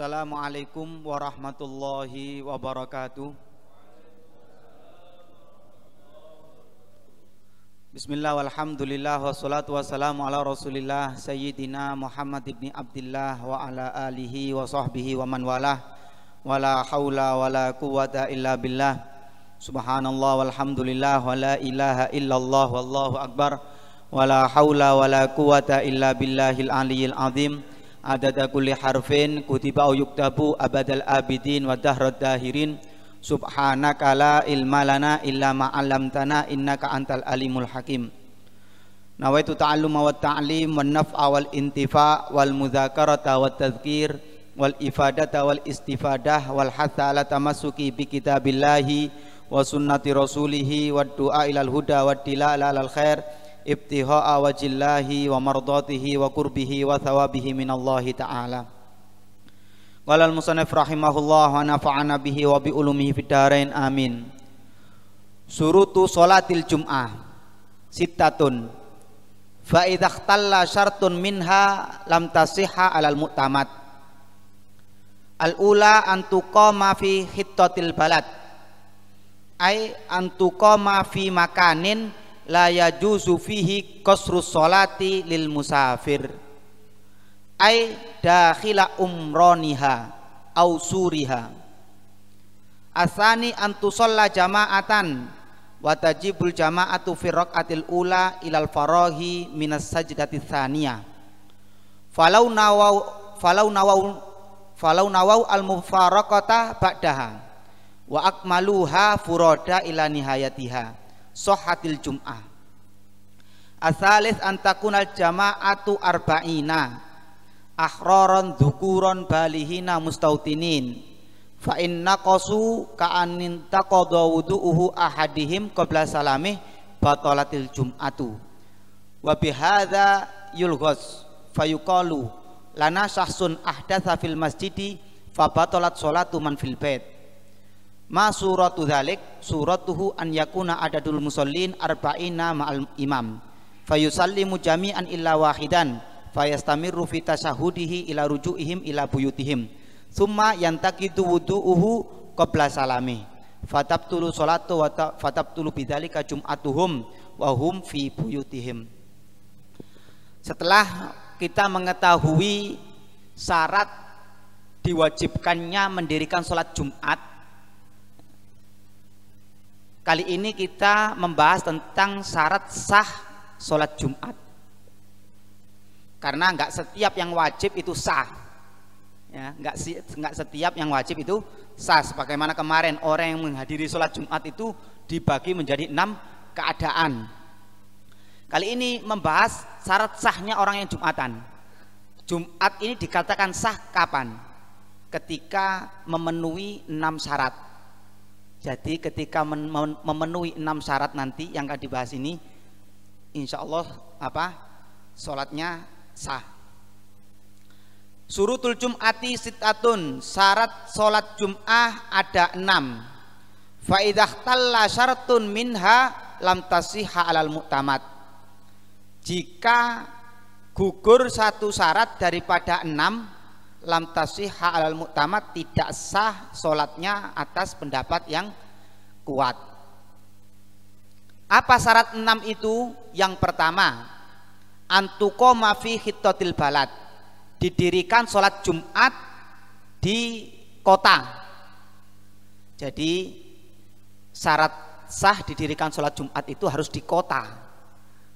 Assalamualaikum warahmatullahi wabarakatuh Bismillah walhamdulillah wassalatu wassalamu ala rasulillah Sayyidina Muhammad ibn Abdullah wa ala alihi wa sahbihi wa man walah Wala hawla wala quwata illa billah Subhanallah walhamdulillah wa la ilaha illallah wallahu akbar Wala hawla wala quwata illa billahil aliyil azim adada kulli harfin kutiba au yuktabu abadal abidin wa dahrad dahirin subhanaka la ilma lana illa ma 'allamtana innaka antal alimul hakim nawaitu ta'alluma wa ta'lim wa naf'a wal intifa wal mudzakarata wa tadhkir wal ifadata wal istifadah wal hatha ala tamassuki bi kitabillahi wa sunnati rasulihi wa du'a ilal huda wa dilala alal khair ibtiha'a wajillahi wa mardatihi wa kurbihi wa thawabihi minallahi ta'ala Qala al-musannif rahimahullah wa nafa'ana bihi wa bi ulumihi fid amin. Surutu salatil jum'ah sittatun. Fa idza syartun minha lam tasihha 'alal mu'tamad. Al-ula an tuqama fi hittatil balad. ay an fi makanin la yajuzu fihi qasrus salati lil musafir ay dakhila umroniha au suriha asani sholla jama'atan wa tajibul jama'atu fi raqatil ula ilal farahi minas sajdati tsaniyah falau nawau falau nawau falau nawau al mufaraqata ba'daha wa akmaluha furoda ila nihayatiha sohatil jum'ah Asalis antakunal jama'atu arba'ina akhroron dhukuron balihina mustautinin fa inna qasu ka'anin taqadha wudu'uhu ahadihim qabla salamih batalatil jum'atu wa bihadza yulghas fayuqalu lana syahsun ahdatha fil masjidi fa batalat sholatu man fil bait ma suratu dhalik suratuhu an yakuna adadul musallin arba'ina ma'al imam fayusallimu jami'an illa wahidan fayastamirru fi tasyahudihi ila ruju'ihim ila buyutihim summa yantakidu wudu'uhu qabla salami fatabtulu salatu wa fatabtulu bidzalika jum'atuhum wa hum fi buyutihim setelah kita mengetahui syarat diwajibkannya mendirikan sholat Jumat kali ini kita membahas tentang syarat sah sholat Jumat. Karena nggak setiap yang wajib itu sah. Ya, nggak nggak setiap yang wajib itu sah. Sebagaimana kemarin orang yang menghadiri sholat Jumat itu dibagi menjadi enam keadaan. Kali ini membahas syarat sahnya orang yang Jumatan. Jumat ini dikatakan sah kapan? Ketika memenuhi enam syarat. Jadi ketika memenuhi enam syarat nanti yang akan dibahas ini insya Allah apa sholatnya sah surutul jum'ati sitatun syarat sholat jum'ah ada enam faidah talla syaratun minha lam tasiha alal mu'tamad jika gugur satu syarat daripada enam lam tasiha alal mu'tamad tidak sah sholatnya atas pendapat yang kuat apa syarat enam itu? Yang pertama, antuko mafi hitotil balad. Didirikan sholat Jumat di kota. Jadi syarat sah didirikan sholat Jumat itu harus di kota,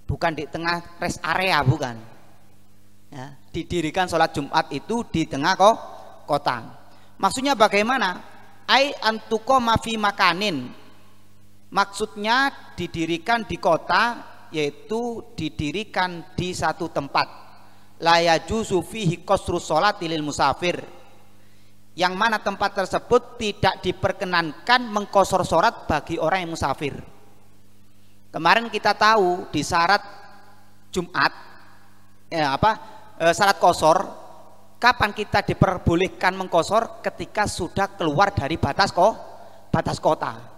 bukan di tengah rest area, bukan. Ya, didirikan sholat Jumat itu di tengah kok kota. Maksudnya bagaimana? Ai antuko mafi makanin Maksudnya didirikan di kota yaitu didirikan di satu tempat. Layaju sufihi kosru ilil musafir. Yang mana tempat tersebut tidak diperkenankan mengkosor solat bagi orang yang musafir. Kemarin kita tahu di syarat Jumat, ya apa e, syarat kosor, kapan kita diperbolehkan mengkosor ketika sudah keluar dari batas kok batas kota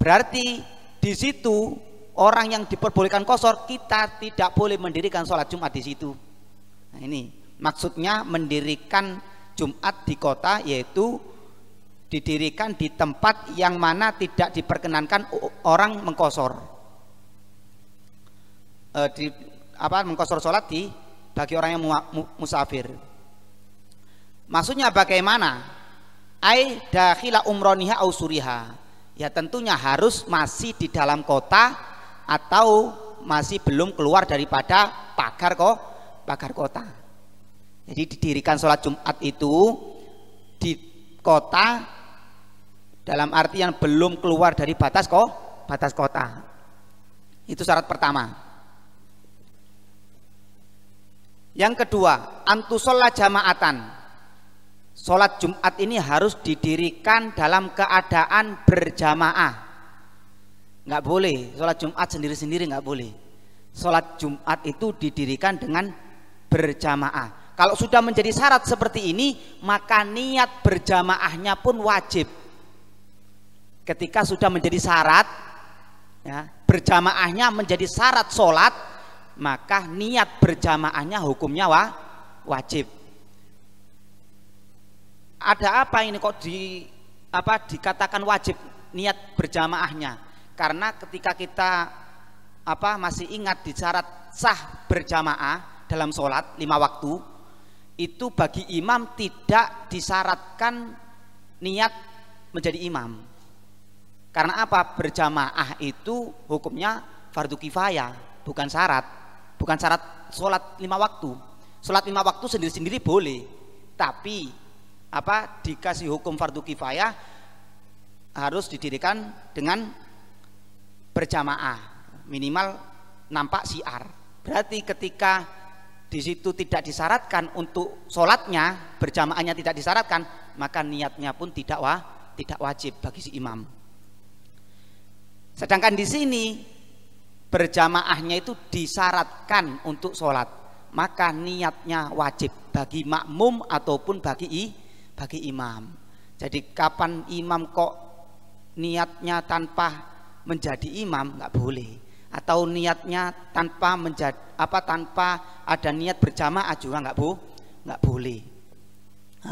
Berarti di situ orang yang diperbolehkan kosor kita tidak boleh mendirikan sholat Jumat di situ. Nah, ini maksudnya mendirikan Jumat di kota yaitu didirikan di tempat yang mana tidak diperkenankan orang mengkosor e, di apa mengkosor sholat di bagi orang yang musafir maksudnya bagaimana ai dakhila umroniha ausuriha ya tentunya harus masih di dalam kota atau masih belum keluar daripada pagar kok pagar kota jadi didirikan sholat Jumat itu di kota dalam arti yang belum keluar dari batas kok batas kota itu syarat pertama yang kedua antusola jamaatan Sholat Jumat ini harus didirikan dalam keadaan berjamaah. Nggak boleh, sholat Jumat sendiri-sendiri nggak boleh. Sholat Jumat itu didirikan dengan berjamaah. Kalau sudah menjadi syarat seperti ini, maka niat berjamaahnya pun wajib. Ketika sudah menjadi syarat, ya, berjamaahnya menjadi syarat sholat, maka niat berjamaahnya hukumnya wa, wajib ada apa ini kok di apa dikatakan wajib niat berjamaahnya? Karena ketika kita apa masih ingat di syarat sah berjamaah dalam sholat lima waktu itu bagi imam tidak disyaratkan niat menjadi imam karena apa berjamaah itu hukumnya fardu kifayah bukan syarat bukan syarat sholat lima waktu sholat lima waktu sendiri-sendiri boleh tapi apa dikasih hukum fardu kifayah harus didirikan dengan berjamaah minimal nampak siar berarti ketika di situ tidak disyaratkan untuk sholatnya berjamaahnya tidak disyaratkan maka niatnya pun tidak wah tidak wajib bagi si imam sedangkan di sini berjamaahnya itu disyaratkan untuk sholat maka niatnya wajib bagi makmum ataupun bagi i, bagi imam. Jadi kapan imam kok niatnya tanpa menjadi imam nggak boleh atau niatnya tanpa menjadi apa tanpa ada niat berjamaah juga nggak bu nggak boleh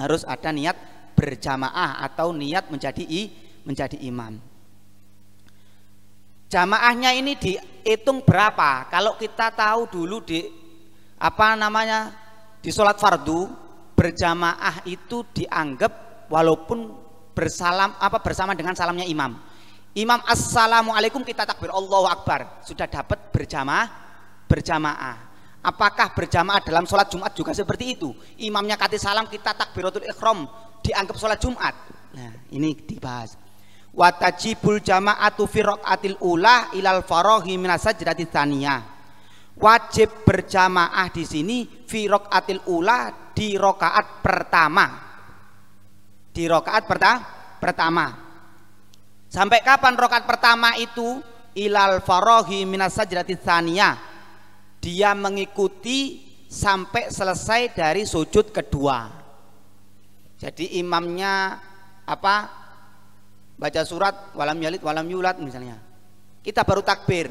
harus ada niat berjamaah atau niat menjadi i menjadi imam jamaahnya ini dihitung berapa kalau kita tahu dulu di apa namanya di sholat fardu berjamaah itu dianggap walaupun bersalam apa bersama dengan salamnya imam. Imam assalamualaikum kita takbir Allahu akbar sudah dapat berjamaah berjamaah. Apakah berjamaah dalam sholat Jumat juga seperti itu? Imamnya kata salam kita takbiratul ikhram dianggap sholat Jumat. Nah ini dibahas. Watajibul jamaatu fi atil ula ilal farohi minasajdati tsaniyah. Wajib berjamaah di sini fi atil ula di rokaat pertama di rokaat perta pertama sampai kapan rokaat pertama itu ilal farohi minas saniyah, dia mengikuti sampai selesai dari sujud kedua jadi imamnya apa baca surat walam yalid walam yulat misalnya kita baru takbir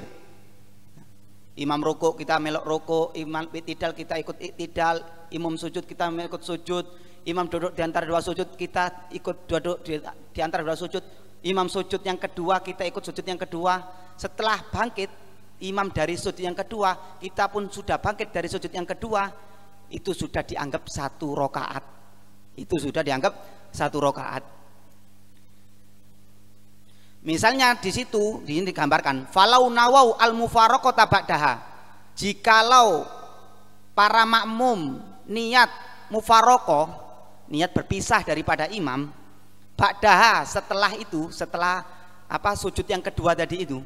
Imam rokok kita melok rokok, imam tidal kita ikut tidal, imam sujud kita ikut sujud, imam duduk di antara dua sujud kita ikut duduk di, di antara dua sujud, imam sujud yang kedua kita ikut sujud yang kedua. Setelah bangkit imam dari sujud yang kedua, kita pun sudah bangkit dari sujud yang kedua, itu sudah dianggap satu rokaat. Itu sudah dianggap satu rokaat. Misalnya di situ di sini digambarkan falau nawau al mufarokota ba'daha. Jikalau para makmum niat mufaroko niat berpisah daripada imam ba'daha setelah itu setelah apa sujud yang kedua tadi itu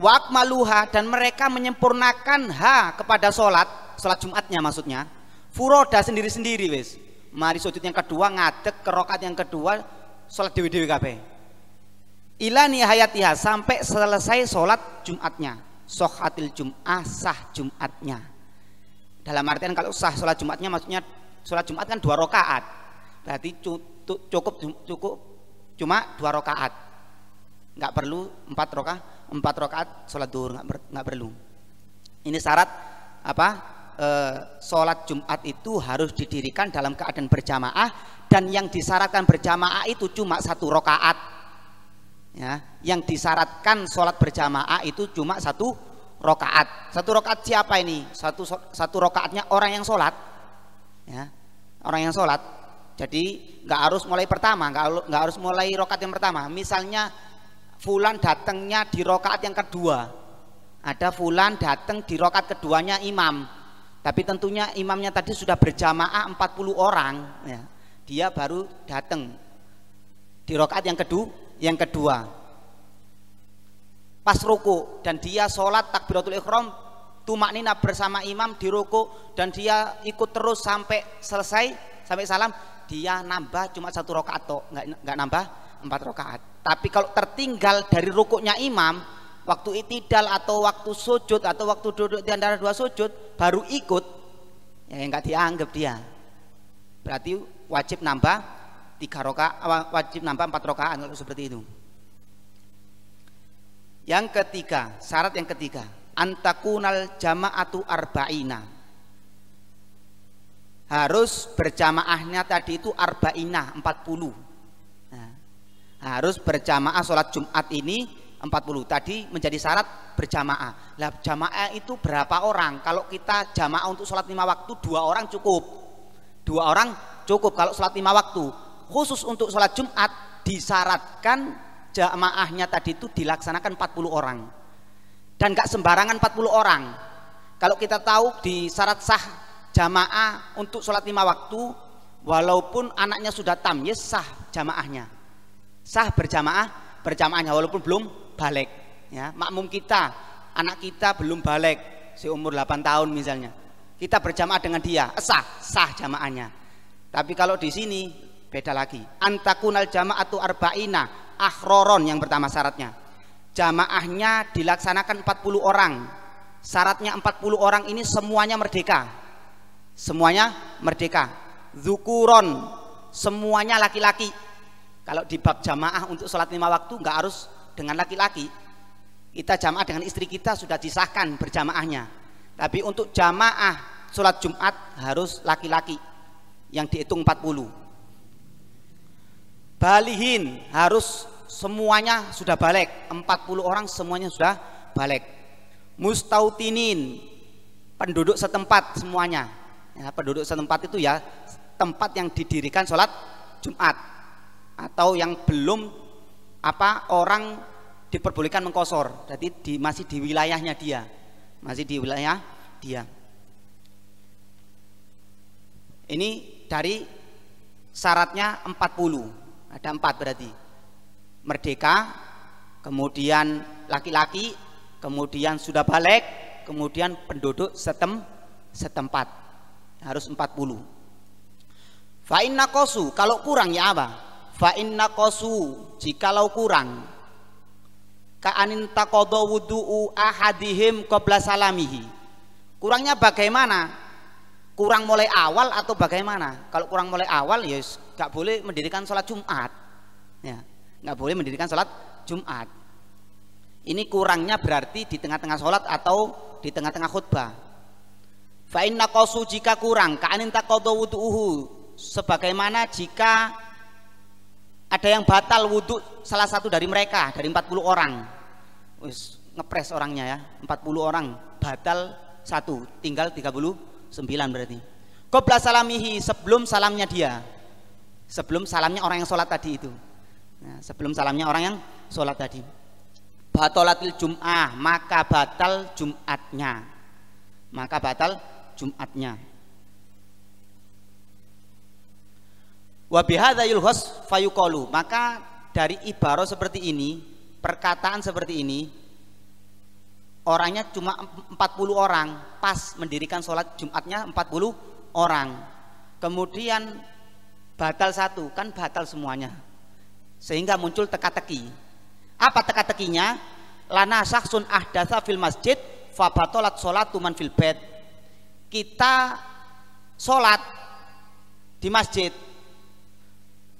wak maluha dan mereka menyempurnakan ha kepada solat, solat jumatnya maksudnya furoda sendiri-sendiri wis mari sujud yang kedua ngadek kerokat yang kedua solat dewi-dewi kabeh Ila nihayatiha sampai selesai sholat Jumatnya. Sohatil Jum'ah sah Jumatnya. Dalam artian kalau sah sholat Jumatnya maksudnya sholat Jumat kan dua rokaat, Berarti cukup cukup cuma dua rokaat, Nggak perlu empat roka empat rokaat sholat duhur nggak, nggak perlu. Ini syarat apa? E, sholat Jumat itu harus didirikan dalam keadaan berjamaah dan yang disyaratkan berjamaah itu cuma satu rokaat ya yang disyaratkan sholat berjamaah itu cuma satu rokaat satu rokaat siapa ini satu satu rokaatnya orang yang sholat ya orang yang sholat jadi nggak harus mulai pertama nggak harus mulai rokaat yang pertama misalnya Fulan datangnya di rokaat yang kedua ada Fulan datang di rokaat keduanya imam tapi tentunya imamnya tadi sudah berjamaah 40 orang ya. dia baru datang di rokaat yang kedua yang kedua pas ruku dan dia sholat takbiratul ikhram nina bersama imam di ruku dan dia ikut terus sampai selesai sampai salam dia nambah cuma satu rokaat atau nggak nggak nambah empat rokaat. tapi kalau tertinggal dari rukuknya imam waktu itidal atau waktu sujud atau waktu duduk di antara dua sujud baru ikut ya nggak dianggap dia berarti wajib nambah tiga roka wajib nambah empat rokaan kalau seperti itu yang ketiga syarat yang ketiga antakunal jamaatu arba'ina harus berjamaahnya tadi itu arba'ina 40 nah, harus berjamaah sholat jumat ini 40 tadi menjadi syarat berjamaah lah jamaah itu berapa orang kalau kita jamaah untuk sholat lima waktu dua orang cukup dua orang cukup kalau sholat lima waktu khusus untuk sholat Jumat disyaratkan jamaahnya tadi itu dilaksanakan 40 orang dan gak sembarangan 40 orang kalau kita tahu di syarat sah jamaah untuk sholat lima waktu walaupun anaknya sudah tamyiz sah jamaahnya sah berjamaah berjamaahnya walaupun belum balik ya makmum kita anak kita belum balik si umur 8 tahun misalnya kita berjamaah dengan dia sah sah jamaahnya tapi kalau di sini Beda lagi. Antakunal jama'atu arba'ina ahroron yang pertama syaratnya. Jamaahnya dilaksanakan 40 orang. Syaratnya 40 orang ini semuanya merdeka. Semuanya merdeka. Zukuron semuanya laki-laki. Kalau di bab jamaah untuk sholat lima waktu nggak harus dengan laki-laki. Kita jamaah dengan istri kita sudah disahkan berjamaahnya. Tapi untuk jamaah sholat Jumat harus laki-laki yang dihitung 40 balihin harus semuanya sudah balik 40 orang semuanya sudah balik mustautinin penduduk setempat semuanya ya, penduduk setempat itu ya tempat yang didirikan sholat Jumat atau yang belum apa orang diperbolehkan mengkosor jadi di, masih di wilayahnya dia masih di wilayah dia ini dari syaratnya 40 ada empat berarti. Merdeka, kemudian laki-laki, kemudian sudah balik, kemudian penduduk setem setempat. Harus 40. puluh. Fa'inna kosu, kalau kurang ya apa? Fa'inna inna kosu, jikalau kurang. Ka'anin takodo wudu'u ahadihim qobla salamihi. Kurangnya bagaimana? kurang mulai awal atau bagaimana? Kalau kurang mulai awal ya nggak boleh mendirikan sholat Jumat. Ya, nggak boleh mendirikan sholat Jumat. Ini kurangnya berarti di tengah-tengah sholat atau di tengah-tengah khutbah. Fa'inna nakosu jika kurang, ka'anin takodo wudu'uhu. Sebagaimana jika ada yang batal wudhu salah satu dari mereka, dari 40 orang. Wis, ngepres orangnya ya, 40 orang, batal satu, tinggal 30 sembilan berarti Qobla salamihi sebelum salamnya dia sebelum salamnya orang yang sholat tadi itu nah, sebelum salamnya orang yang sholat tadi batolatil jum'ah maka batal jum'atnya maka batal jum'atnya wabihadha yulhos fayukolu maka dari ibaro seperti ini perkataan seperti ini orangnya cuma 40 orang pas mendirikan sholat Jumatnya 40 orang kemudian batal satu kan batal semuanya sehingga muncul teka-teki apa teka-tekinya lana saksun ahdasa fil masjid fabatolat sholat tuman fil bed kita sholat di masjid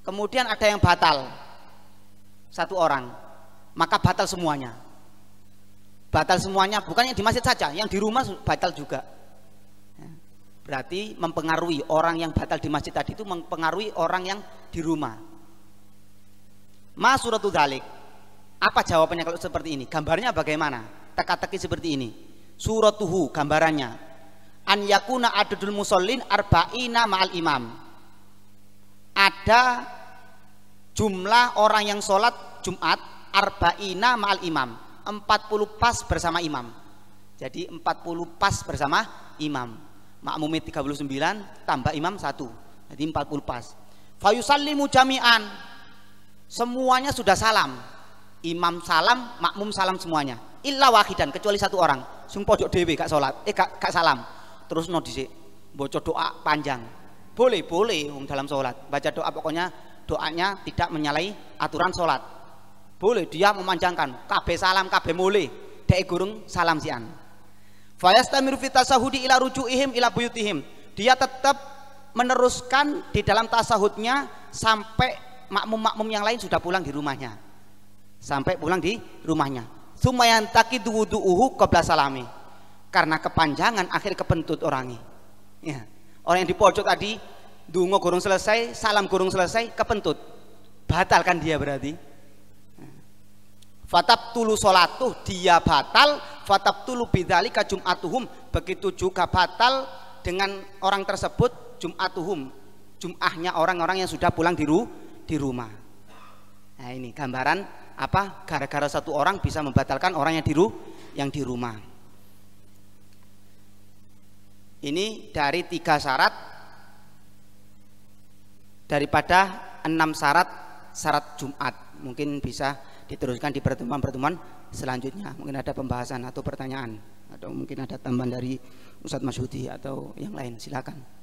kemudian ada yang batal satu orang maka batal semuanya batal semuanya bukan yang di masjid saja yang di rumah batal juga ya. berarti mempengaruhi orang yang batal di masjid tadi itu mempengaruhi orang yang di rumah suratu dalik apa jawabannya kalau seperti ini gambarnya bagaimana teka-teki seperti ini suratuhu gambarannya an yakuna adudul musallin arba'ina ma'al imam ada jumlah orang yang sholat Jumat arba'ina ma'al imam 40 pas bersama imam. Jadi 40 pas bersama imam. Makmumnya 39 tambah imam 1. Jadi 40 pas. Fayusallimu jami'an. Semuanya sudah salam. Imam salam, makmum salam semuanya. Illa wahidan kecuali satu orang. Sing pojok dhewe gak salat, eh gak, gak salam. Terus no dhisik baca doa panjang. Boleh, boleh dalam salat. Baca doa pokoknya doanya tidak menyalahi aturan salat boleh dia memanjangkan kabeh salam kabeh mulih dek gurung salam sian fayastamiru fi tasahudi ila rujuihim ila buyutihim dia tetap meneruskan di dalam tasahudnya sampai makmum-makmum yang lain sudah pulang di rumahnya sampai pulang di rumahnya sumayan takidu wudu'uhu qabla salami karena kepanjangan akhir kepentut orangi ya. orang yang di pojok tadi dungo gurung selesai salam gurung selesai kepentut batalkan dia berarti Fatap tulu solatuh dia batal, fatap tulu bidali jum'atuhum. Begitu juga batal dengan orang tersebut jum'atuhum. Jum'ahnya orang-orang yang sudah pulang di, ru, di rumah. Nah ini gambaran apa gara-gara satu orang bisa membatalkan orang yang di, ru, yang di rumah. Ini dari tiga syarat daripada enam syarat syarat Jumat mungkin bisa diteruskan di pertemuan-pertemuan selanjutnya. Mungkin ada pembahasan atau pertanyaan atau mungkin ada tambahan dari Ustadz Mas Hudi atau yang lain. Silakan.